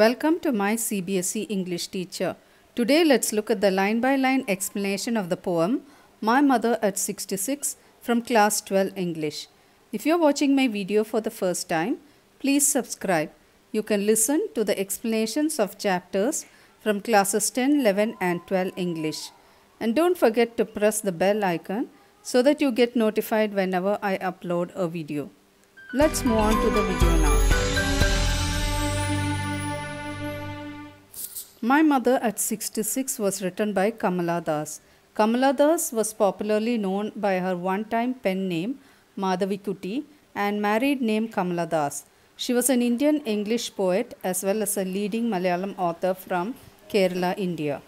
Welcome to my CBSE English teacher. Today let's look at the line by line explanation of the poem My Mother at 66 from class 12 English. If you're watching my video for the first time, please subscribe. You can listen to the explanations of chapters from classes 10, 11 and 12 English. And don't forget to press the bell icon so that you get notified whenever I upload a video. Let's move on to the video now. My Mother at 66 was written by Kamala Das. Kamala Das was popularly known by her one-time pen name Madhavi Kuti and married name Kamala Das. She was an Indian English poet as well as a leading Malayalam author from Kerala, India.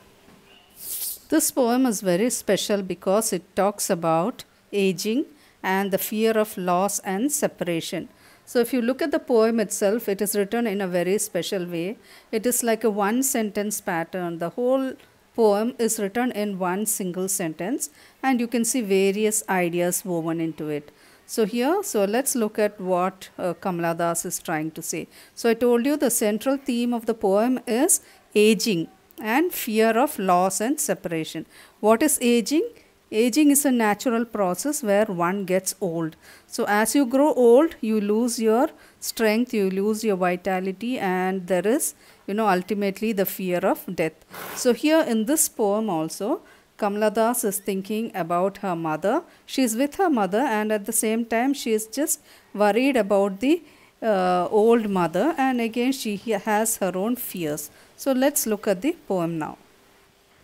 This poem is very special because it talks about aging and the fear of loss and separation. So if you look at the poem itself, it is written in a very special way. It is like a one sentence pattern. The whole poem is written in one single sentence and you can see various ideas woven into it. So here, so let's look at what uh, Kamala Das is trying to say. So I told you the central theme of the poem is aging and fear of loss and separation. What is aging? Aging is a natural process where one gets old. So as you grow old, you lose your strength, you lose your vitality and there is, you know, ultimately the fear of death. So here in this poem also, Kamala Das is thinking about her mother. She is with her mother and at the same time she is just worried about the uh, old mother and again she has her own fears. So let's look at the poem now.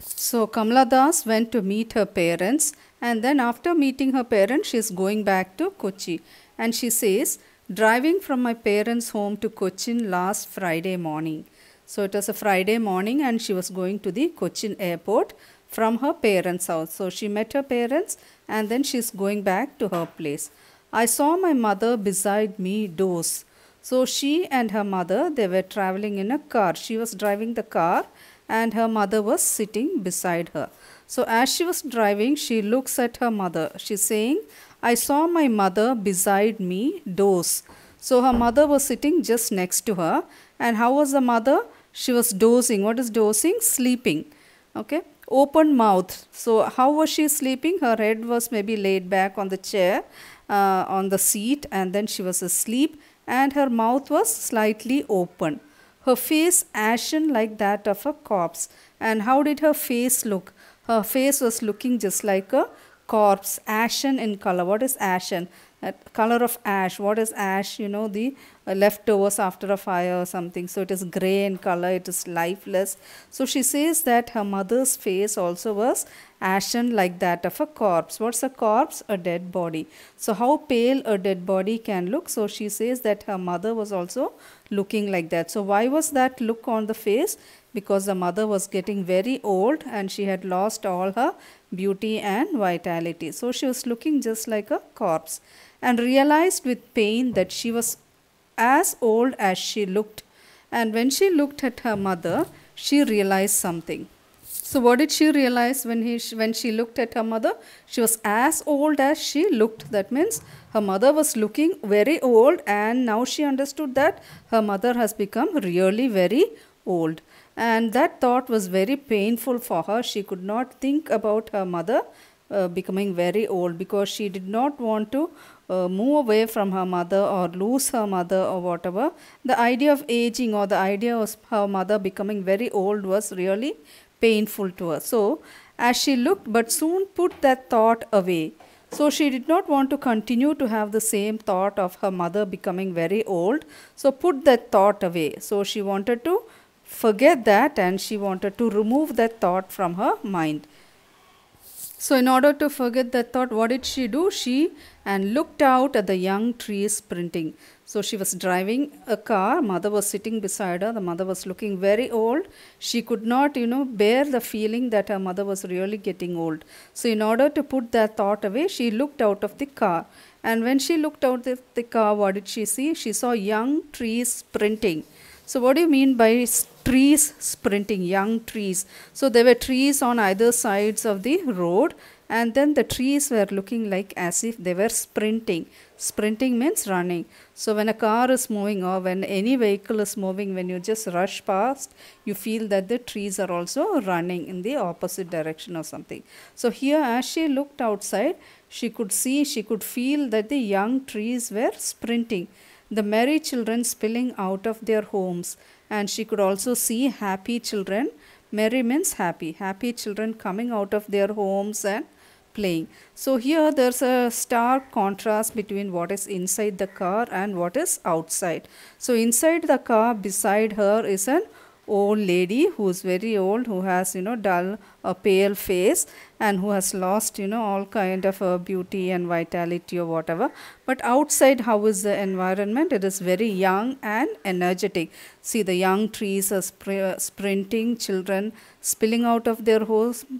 So Kamala Das went to meet her parents and then after meeting her parents she is going back to Kochi and she says driving from my parents home to Cochin last Friday morning. So it was a Friday morning and she was going to the Cochin airport from her parents' house. So she met her parents and then she's going back to her place. I saw my mother beside me doze. So she and her mother, they were traveling in a car. She was driving the car and her mother was sitting beside her. So as she was driving, she looks at her mother. She's saying, I saw my mother beside me, doze. So her mother was sitting just next to her. And how was the mother? She was dozing. What is dozing? Sleeping. Okay. Open mouth. So how was she sleeping? Her head was maybe laid back on the chair, uh, on the seat, and then she was asleep, and her mouth was slightly open her face ashen like that of a corpse. And how did her face look? Her face was looking just like a corpse, ashen in color. What is ashen? That uh, color of ash. What is ash? You know, the uh, leftovers after a fire or something. So it is gray in color, it is lifeless. So she says that her mother's face also was ashen like that of a corpse. What's a corpse? A dead body. So how pale a dead body can look. So she says that her mother was also looking like that. So why was that look on the face? Because the mother was getting very old and she had lost all her beauty and vitality. So she was looking just like a corpse and realized with pain that she was as old as she looked. And when she looked at her mother, she realized something. So what did she realize when, he, when she looked at her mother? She was as old as she looked. That means her mother was looking very old and now she understood that her mother has become really very old. And that thought was very painful for her. She could not think about her mother uh, becoming very old because she did not want to uh, move away from her mother or lose her mother or whatever. The idea of aging or the idea of her mother becoming very old was really painful to her. So, as she looked, but soon put that thought away. So, she did not want to continue to have the same thought of her mother becoming very old. So, put that thought away. So, she wanted to forget that and she wanted to remove that thought from her mind. So in order to forget that thought, what did she do? She and looked out at the young trees sprinting. So she was driving a car. Mother was sitting beside her. The mother was looking very old. She could not, you know, bear the feeling that her mother was really getting old. So in order to put that thought away, she looked out of the car. And when she looked out of the car, what did she see? She saw young trees sprinting. So what do you mean by trees sprinting, young trees? So there were trees on either sides of the road and then the trees were looking like as if they were sprinting. Sprinting means running. So when a car is moving or when any vehicle is moving, when you just rush past, you feel that the trees are also running in the opposite direction or something. So here as she looked outside, she could see, she could feel that the young trees were sprinting the merry children spilling out of their homes. And she could also see happy children. Merry means happy. Happy children coming out of their homes and playing. So here there's a stark contrast between what is inside the car and what is outside. So inside the car beside her is an old lady who is very old who has you know dull a pale face and who has lost you know all kind of uh, beauty and vitality or whatever but outside how is the environment it is very young and energetic see the young trees are spr uh, sprinting children spilling out of their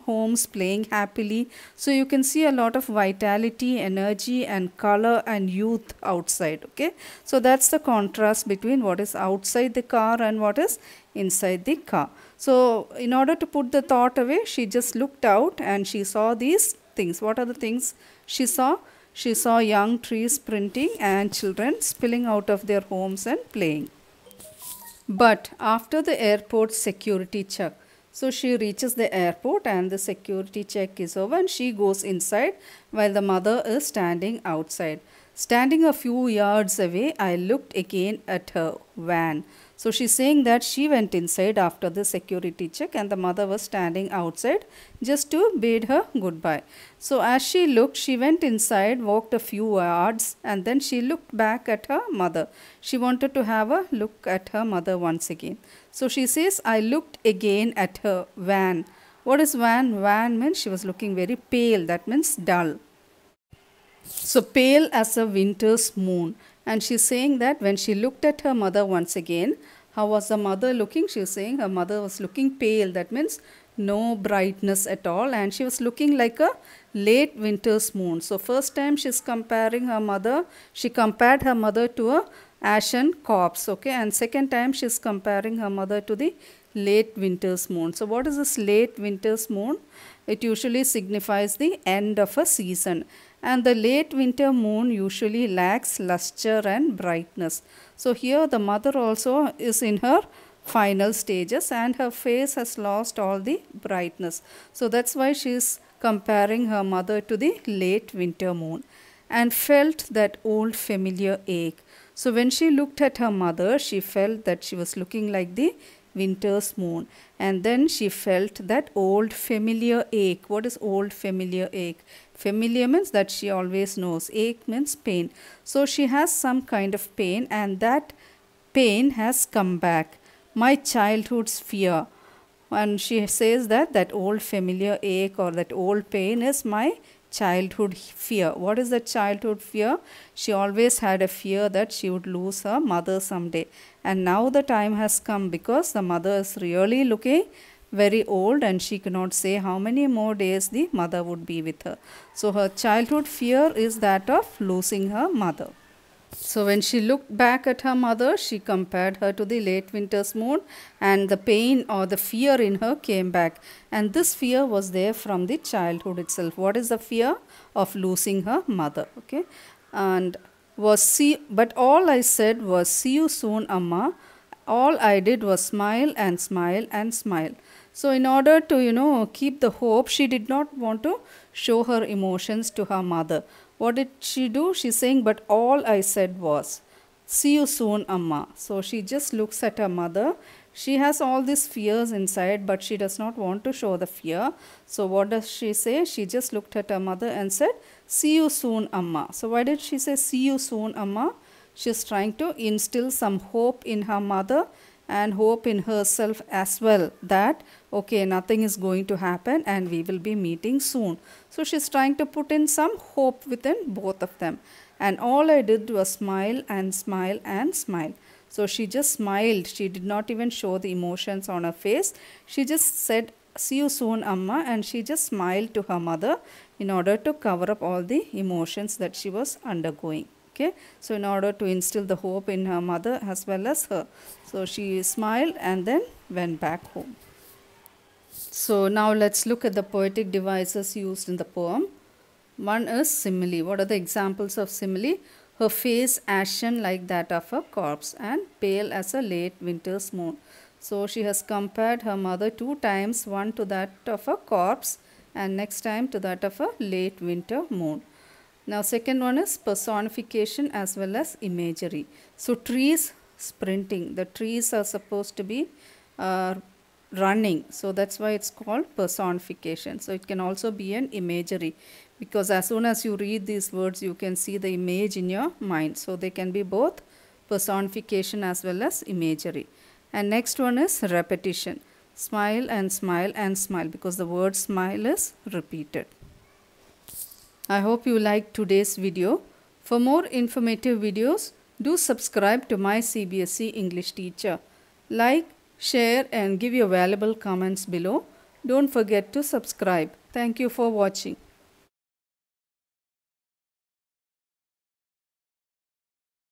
homes playing happily so you can see a lot of vitality energy and color and youth outside okay so that's the contrast between what is outside the car and what is inside the car. So in order to put the thought away, she just looked out and she saw these things. What are the things she saw? She saw young trees sprinting and children spilling out of their homes and playing. But after the airport security check, so she reaches the airport and the security check is over and she goes inside while the mother is standing outside. Standing a few yards away, I looked again at her van. So she's saying that she went inside after the security check and the mother was standing outside just to bid her goodbye. So as she looked, she went inside, walked a few yards and then she looked back at her mother. She wanted to have a look at her mother once again. So she says, I looked again at her van. What is van? Van means she was looking very pale. That means dull. So pale as a winter's moon. And she's saying that when she looked at her mother once again, how was the mother looking? She was saying her mother was looking pale. That means no brightness at all. And she was looking like a late winter's moon. So first time she's comparing her mother. She compared her mother to a ashen corpse. Okay. And second time she's comparing her mother to the late winter's moon. So what is this late winter's moon? It usually signifies the end of a season and the late winter moon usually lacks luster and brightness. So here the mother also is in her final stages and her face has lost all the brightness. So that's why she is comparing her mother to the late winter moon and felt that old familiar ache. So when she looked at her mother, she felt that she was looking like the winter's moon and then she felt that old familiar ache what is old familiar ache Familiar means that she always knows. Ache means pain. So she has some kind of pain and that pain has come back. My childhood's fear. And she says that that old familiar ache or that old pain is my childhood fear. What is the childhood fear? She always had a fear that she would lose her mother someday. And now the time has come because the mother is really looking very old and she cannot say how many more days the mother would be with her. So her childhood fear is that of losing her mother. So when she looked back at her mother, she compared her to the late winter's moon and the pain or the fear in her came back. And this fear was there from the childhood itself. What is the fear? Of losing her mother. Okay. And was see, but all I said was see you soon, Amma. All I did was smile and smile and smile. So in order to, you know, keep the hope, she did not want to show her emotions to her mother. What did she do? She's saying, but all I said was, see you soon, Amma. So she just looks at her mother. She has all these fears inside, but she does not want to show the fear. So what does she say? She just looked at her mother and said, see you soon, Amma. So why did she say, see you soon, Amma? She's trying to instill some hope in her mother and hope in herself as well that okay nothing is going to happen and we will be meeting soon so she's trying to put in some hope within both of them and all i did was smile and smile and smile so she just smiled she did not even show the emotions on her face she just said see you soon amma and she just smiled to her mother in order to cover up all the emotions that she was undergoing okay so in order to instill the hope in her mother as well as her so she smiled and then went back home so now let's look at the poetic devices used in the poem one is simile what are the examples of simile her face ashen like that of a corpse and pale as a late winter's moon so she has compared her mother two times one to that of a corpse and next time to that of a late winter moon now second one is personification as well as imagery. So trees sprinting. The trees are supposed to be uh, running. So that's why it's called personification. So it can also be an imagery because as soon as you read these words you can see the image in your mind. So they can be both personification as well as imagery. And next one is repetition. Smile and smile and smile because the word smile is repeated. I hope you liked today's video. For more informative videos, do subscribe to my CBSE English teacher. Like, share and give your valuable comments below. Don't forget to subscribe. Thank you for watching.